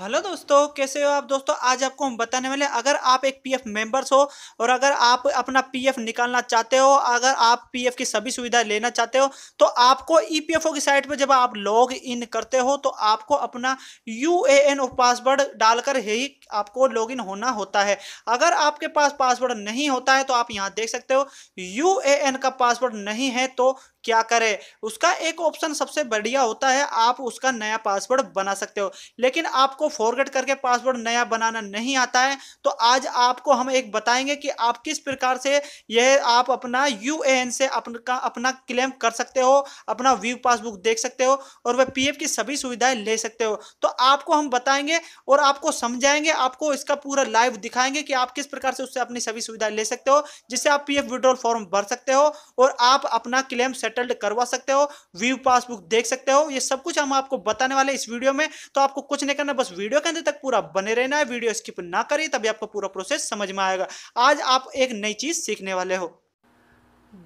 hello दोस्तों कैसे हो आप दोस्तों आज आपको हम बताने वाले अगर आप एक पीएफ मेंबर्स हो और अगर आप अपना पीएफ निकालना चाहते हो अगर आप पीएफ की सभी सुविधा लेना चाहते हो तो आपको ईपीएफओ e की साइट पर जब आप लॉग इन करते हो तो आपको अपना यूएएन और पासवर्ड डालकर ही आपको लॉग इन होना होता है अगर आपके पास पासवर्ड नहीं होता है तो आप यहाँ देख सकते हो यू का पासवर्ड नहीं है तो क्या करें उसका एक ऑप्शन सबसे बढ़िया होता है आप उसका नया पासवर्ड बना सकते हो लेकिन आपको आपको फॉरगेट करके पासवर्ड नया बनाना नहीं आता है तो आज आपको हम एक बताएंगे कि आप किस प्रकार से यह आप अपना यू से अपना अपना क्लेम कर सकते हो अपना व्यू पासबुक देख सकते हो और वह पी की सभी सुविधाएं ले सकते हो तो आपको हम बताएंगे और आपको समझाएंगे आपको इसका पूरा लाइव दिखाएंगे कि आप किस प्रकार से उससे अपनी सभी सुविधाएं ले सकते हो जिससे आप पी विड्रॉल फॉर्म भर सकते हो और आप अपना क्लेम सेटल्ड करवा सकते हो व्यू पासबुक देख सकते हो ये सब कुछ हम आपको बताने वाले इस वीडियो में तो आपको कुछ नहीं करना बस वीडियो के अंदर तक पूरा बने रहना है वीडियो स्किप ना करें तभी आपको पूरा प्रोसेस समझ में आएगा आज आप एक नई चीज़ सीखने वाले हो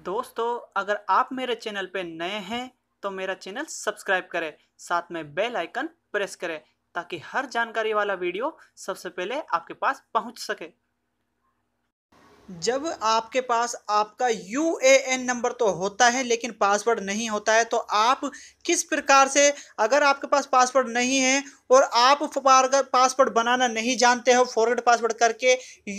दोस्तों अगर आप मेरे चैनल पर नए हैं तो मेरा चैनल सब्सक्राइब करें साथ में बेल आइकन प्रेस करें ताकि हर जानकारी वाला वीडियो सबसे पहले आपके पास पहुंच सके जब आपके पास आपका यू ए एन नंबर तो होता है लेकिन पासवर्ड नहीं होता है तो आप किस प्रकार से अगर आपके पास पासवर्ड नहीं है और आप पासवर्ड बनाना नहीं जानते हो फॉरवर्ड पासवर्ड करके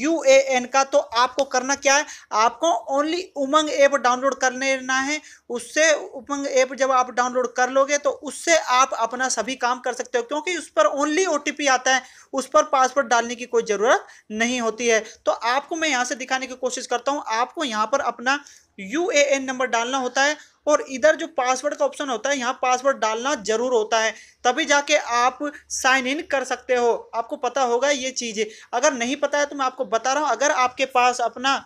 यू ए एन का तो आपको करना क्या है आपको ओनली उमंग ऐप डाउनलोड कर लेना है उससे उमंग ऐप जब आप डाउनलोड कर लोगे तो उससे आप अपना सभी काम कर सकते हो क्योंकि उस पर ओनली ओ आता है उस पर पासवर्ड डालने की कोई ज़रूरत नहीं होती है तो आपको मैं यहाँ से दिखाने समझाने की कोशिश करता हूँ आपको यहाँ पर अपना यू ए एन नंबर डालना होता है और इधर जो पासवर्ड का ऑप्शन होता है यहाँ पासवर्ड डालना जरूर होता है तभी जाके आप साइन इन कर सकते हो आपको पता होगा ये चीज़ें अगर नहीं पता है तो मैं आपको बता रहा हूँ अगर आपके पास अपना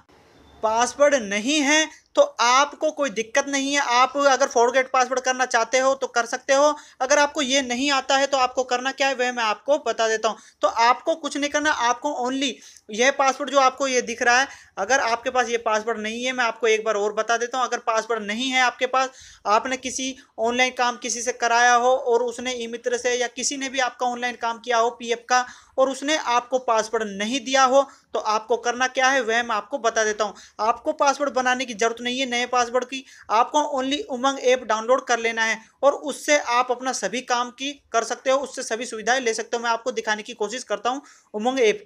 पासवर्ड नहीं है तो आपको कोई दिक्कत नहीं है आप अगर फॉरगेट पासवर्ड करना चाहते हो तो कर सकते हो अगर आपको ये नहीं आता है तो आपको करना क्या है वह मैं आपको बता देता हूँ तो आपको कुछ नहीं करना आपको ओनली यह पासवर्ड जो आपको ये दिख रहा है अगर आपके पास ये पासवर्ड नहीं है मैं आपको एक बार और बता देता हूँ अगर पासवर्ड नहीं है आपके पास आपने किसी ऑनलाइन काम किसी से कराया हो और उसने ई मित्र से या किसी ने भी आपका ऑनलाइन काम किया हो पी का और उसने आपको पासवर्ड नहीं दिया हो तो आपको करना क्या है वह मैं आपको बता देता हूँ आपको पासवर्ड बनाने की जरूरत नहीं है नए पासवर्ड की आपको ओनली उमंग ऐप डाउनलोड कर लेना है और उससे आप अपना सभी काम की कर सकते हो उससे सभी सुविधाएं ले सकते हो मैं आपको दिखाने की कोशिश करता हूँ उमंग ऐप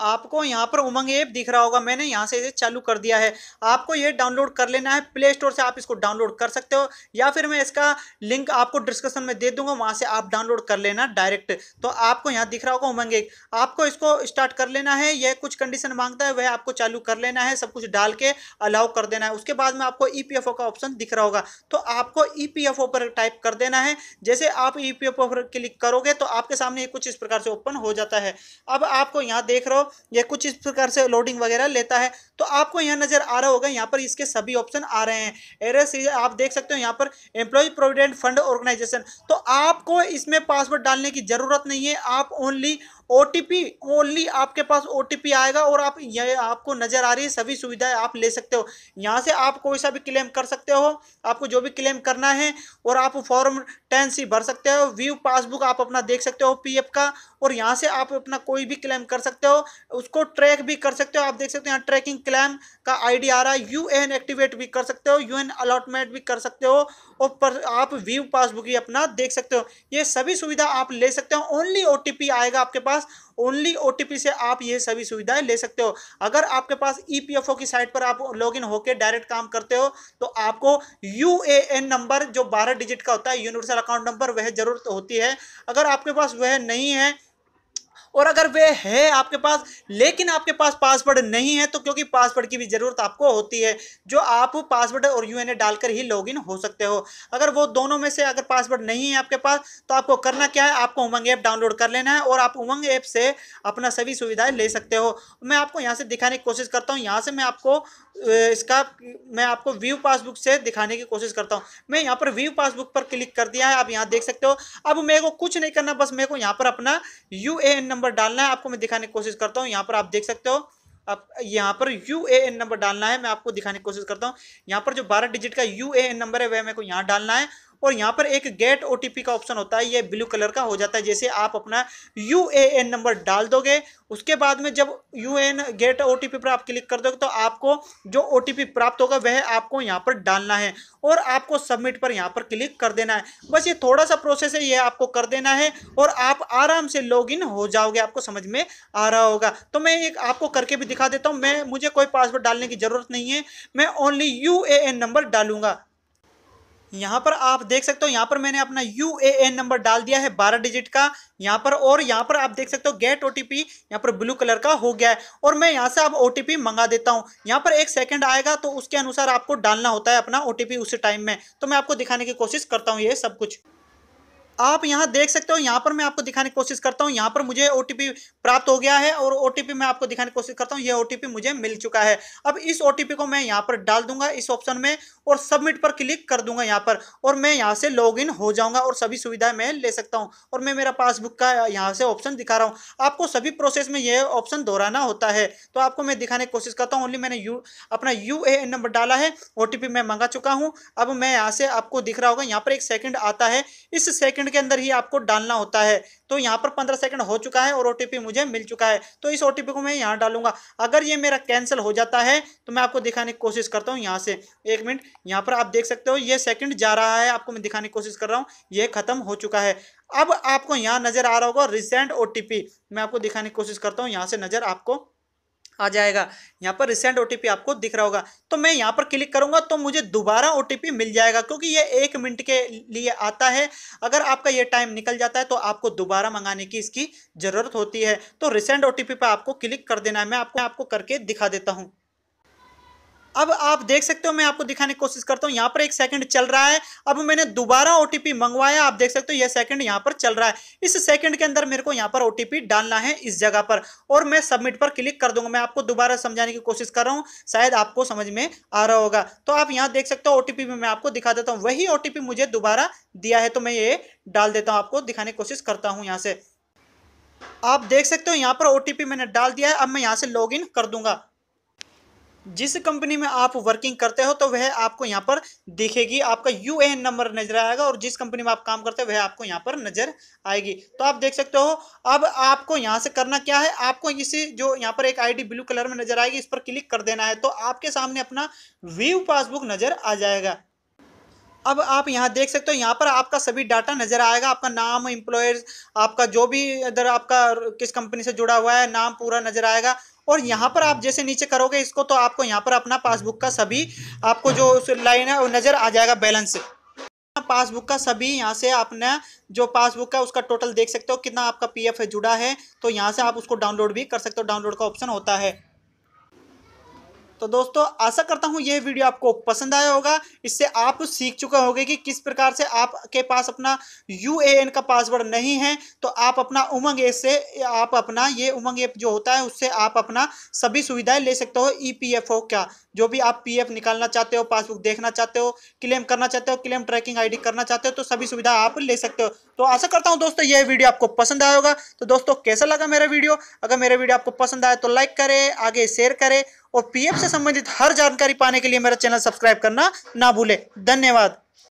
आपको यहाँ पर उमंग ऐप दिख रहा होगा मैंने यहाँ से इसे चालू कर दिया है आपको ये डाउनलोड कर लेना है प्ले स्टोर से आप इसको डाउनलोड कर सकते हो या फिर मैं इसका लिंक आपको डिस्क्रिप्शन में दे दूंगा वहाँ से आप डाउनलोड कर लेना डायरेक्ट तो आपको यहाँ दिख रहा होगा उमंग ऐप आपको इसको स्टार्ट कर लेना है यह कुछ कंडीशन मांगता है वह आपको चालू कर लेना है सब कुछ डाल के अलाउ कर देना है उसके बाद में आपको ई e का ऑप्शन दिख रहा होगा तो आपको ई e पर टाइप कर देना है जैसे आप ई e पर क्लिक करोगे तो आपके सामने कुछ इस प्रकार से ओपन हो जाता है अब आपको यहाँ देख रहे हो या कुछ इस प्रकार से लोडिंग वगैरह लेता है तो आपको यहाँ नज़र आ रहा होगा यहाँ पर इसके सभी ऑप्शन आ रहे हैं एर आप देख सकते हो यहाँ पर एम्प्लॉय प्रोविडेंट फंड ऑर्गेनाइजेशन तो आपको इसमें पासवर्ड डालने की ज़रूरत नहीं है आप ओनली ओ ओनली आपके पास ओ आएगा और आप ये आपको नज़र आ रही है सभी सुविधाएं आप ले सकते हो यहाँ से आप कोई सा भी क्लेम कर सकते हो आपको जो भी क्लेम करना है और आप फॉर्म टेन सी भर सकते हो व्यू पासबुक आप अपना देख सकते हो पीएफ का और यहाँ से आप अपना कोई भी क्लेम कर सकते हो उसको ट्रैक भी कर सकते हो आप देख सकते हो यहाँ ट्रैकिंग क्लेम का आई आ रहा है यू एक्टिवेट भी कर सकते हो यू अलॉटमेंट भी कर सकते हो और पर आप व्यू पासबुक भी अपना देख सकते हो ये सभी सुविधा आप ले सकते हो ओनली ओ आएगा आपके पास पास ओनली ओ से आप ये सभी सुविधाएं ले सकते हो अगर आपके पास ई e की साइट पर आप लॉग इन होकर डायरेक्ट काम करते हो तो आपको यू नंबर जो बारह डिजिट का होता है यूनिवर्सल अकाउंट नंबर वह जरूरत होती है अगर आपके पास वह नहीं है और अगर वे है आपके पास लेकिन आपके पास पासवर्ड नहीं है तो क्योंकि पासवर्ड की भी ज़रूरत आपको होती है जो आप पासवर्ड और यू डालकर ही लॉग हो सकते हो अगर वो दोनों में से अगर पासवर्ड नहीं है आपके पास तो आपको करना क्या है आपको उमंग ऐप डाउनलोड कर लेना है और आप उमंग ऐप से अपना सभी सुविधाएं ले सकते हो मैं आपको यहाँ से दिखाने की कोशिश करता हूँ यहाँ से मैं आपको इसका मैं आपको व्यू पासबुक से दिखाने की कोशिश करता हूँ मैं यहाँ पर व्यू पासबुक पर क्लिक कर दिया है आप यहाँ देख सकते हो अब मेरे को कुछ नहीं करना बस मेरे को यहाँ पर अपना यू नंबर नंबर डालना है आपको मैं दिखाने की कोशिश करता हूँ यहाँ पर आप देख सकते हो आप यहाँ पर यू ए एन नंबर डालना है मैं आपको दिखाने की कोशिश करता हूँ यहाँ पर जो बारह डिजिट का यू ए एन नंबर है वह मेरे को यहाँ डालना है और यहाँ पर एक गेट ओ का ऑप्शन होता है ये ब्लू कलर का हो जाता है जैसे आप अपना यू नंबर डाल दोगे उसके बाद में जब यू गेट ओ पर आप क्लिक कर दोगे तो आपको जो ओ प्राप्त होगा वह आपको यहाँ पर डालना है और आपको सबमिट पर यहाँ पर क्लिक कर देना है बस ये थोड़ा सा प्रोसेस है ये आपको कर देना है और आप आराम से लॉग हो जाओगे आपको समझ में आ रहा होगा तो मैं एक आपको करके भी दिखा देता हूँ मैं मुझे कोई पासवर्ड डालने की ज़रूरत नहीं है मैं ओनली यू नंबर डालूंगा यहाँ पर आप देख सकते हो यहाँ पर मैंने अपना यू नंबर डाल दिया है बारह डिजिट का यहाँ पर और यहाँ पर आप देख सकते हो गेट ओ यहाँ पर ब्लू कलर का हो गया है और मैं यहाँ से अब ओ मंगा देता हूँ यहाँ पर एक सेकेंड आएगा तो उसके अनुसार आपको डालना होता है अपना ओ उस टाइम में तो मैं आपको दिखाने की कोशिश करता हूँ ये सब कुछ आप यहाँ देख सकते हो यहां पर मैं आपको दिखाने की कोशिश करता हूं यहां पर मुझे ओ प्राप्त हो गया है और ओ मैं आपको दिखाने की कोशिश करता हूँ ये ओ मुझे मिल चुका है अब इस ओ को मैं यहां पर डाल दूंगा इस ऑप्शन में और सबमिट पर क्लिक कर दूंगा यहां पर और मैं यहां से लॉग हो जाऊंगा और सभी सुविधाएं मैं ले सकता हूँ और मैं मेरा पासबुक का यहाँ से ऑप्शन दिखा रहा हूँ आपको सभी प्रोसेस में यह ऑप्शन दोहराना होता है तो आपको मैं दिखाने की कोशिश करता हूँ ओनली मैंने यू अपना यू नंबर डाला है ओ मैं मंगा चुका हूँ अब मैं यहाँ से आपको दिख रहा होगा यहाँ पर एक सेकेंड आता है इस सेकेंड सेकंड के अंदर ही आपको डालना होता है तो यहाँ पर पंद्रह सेकंड हो चुका है और ओ मुझे मिल चुका है तो इस ओ को मैं यहाँ डालूंगा अगर ये मेरा कैंसिल हो जाता है तो मैं आपको दिखाने की कोशिश करता हूँ यहाँ से एक मिनट यहाँ पर आप देख सकते हो ये सेकंड जा रहा है आपको मैं दिखाने की कोशिश कर रहा हूँ ये खत्म हो चुका है अब आपको यहाँ नजर आ रहा होगा रिसेंट ओ मैं आपको दिखाने की कोशिश करता हूँ यहाँ से नजर आपको आ जाएगा यहाँ पर रिसेंट ओ आपको दिख रहा होगा तो मैं यहाँ पर क्लिक करूँगा तो मुझे दोबारा ओ मिल जाएगा क्योंकि ये एक मिनट के लिए आता है अगर आपका ये टाइम निकल जाता है तो आपको दोबारा मंगाने की इसकी ज़रूरत होती है तो रिसेंट ओ पर आपको क्लिक कर देना है मैं आपको आपको करके दिखा देता हूँ अब आप देख सकते हो मैं आपको दिखाने की कोशिश करता हूँ यहाँ पर एक सेकंड चल रहा है अब मैंने दोबारा ओटीपी मंगवाया आप देख सकते हो यह सेकंड यहाँ पर चल रहा है इस सेकंड के अंदर मेरे को यहाँ पर ओ डालना है इस जगह पर और मैं सबमिट पर क्लिक कर दूंगा मैं आपको दोबारा समझाने की कोशिश कर रहा हूँ शायद आपको समझ में आ रहा होगा तो आप यहाँ देख सकते हो ओ में मैं आपको दिखा देता हूँ वही ओ मुझे दोबारा दिया है तो मैं ये डाल देता हूँ आपको दिखाने की कोशिश करता हूँ यहाँ से आप देख सकते हो यहाँ पर ओटीपी मैंने डाल दिया है अब मैं यहाँ से लॉग कर दूंगा जिस कंपनी में आप वर्किंग करते हो तो वह आपको यहाँ पर दिखेगी आपका यू नंबर नजर आएगा और जिस कंपनी में आप काम करते हो वह आपको यहाँ पर नजर आएगी तो आप देख सकते हो अब आपको यहाँ से करना क्या है आपको इसी जो यहाँ पर एक आईडी ब्लू कलर में नजर आएगी इस पर क्लिक कर देना है तो आपके सामने अपना व्यू पासबुक नजर आ जाएगा अब आप यहाँ देख सकते हो यहाँ पर आपका सभी डाटा नज़र आएगा आपका नाम एम्प्लॉयर्स आपका जो भी इधर आपका किस कंपनी से जुड़ा हुआ है नाम पूरा नज़र आएगा और यहाँ पर आप जैसे नीचे करोगे इसको तो आपको यहाँ पर अपना पासबुक का सभी आपको जो लाइन है वो नज़र आ जाएगा बैलेंस पासबुक का सभी यहाँ से आपने जो पासबुक है उसका टोटल देख सकते हो कितना आपका पीएफ जुड़ा है तो यहाँ से आप उसको डाउनलोड भी कर सकते हो डाउनलोड का ऑप्शन होता है तो दोस्तों आशा करता हूँ यह वीडियो आपको पसंद आया होगा इससे आप सीख चुके होंगे कि किस प्रकार से आपके पास अपना यू का पासवर्ड नहीं है तो आप अपना उमंग ऐप से आप अपना ये उमंग ऐप जो होता है उससे आप अपना सभी सुविधाएं ले सकते हो ई e का जो भी आप पीएफ निकालना चाहते हो पासबुक देखना चाहते हो क्लेम करना चाहते हो क्लेम ट्रैकिंग आईडी करना चाहते हो तो सभी सुविधा आप ले सकते हो तो आशा करता हूँ दोस्तों यह वीडियो आपको पसंद आया होगा तो दोस्तों कैसा लगा मेरा वीडियो अगर मेरा वीडियो आपको पसंद आया तो लाइक करे आगे शेयर करें और पी से संबंधित हर जानकारी पाने के लिए मेरा चैनल सब्सक्राइब करना ना भूलें धन्यवाद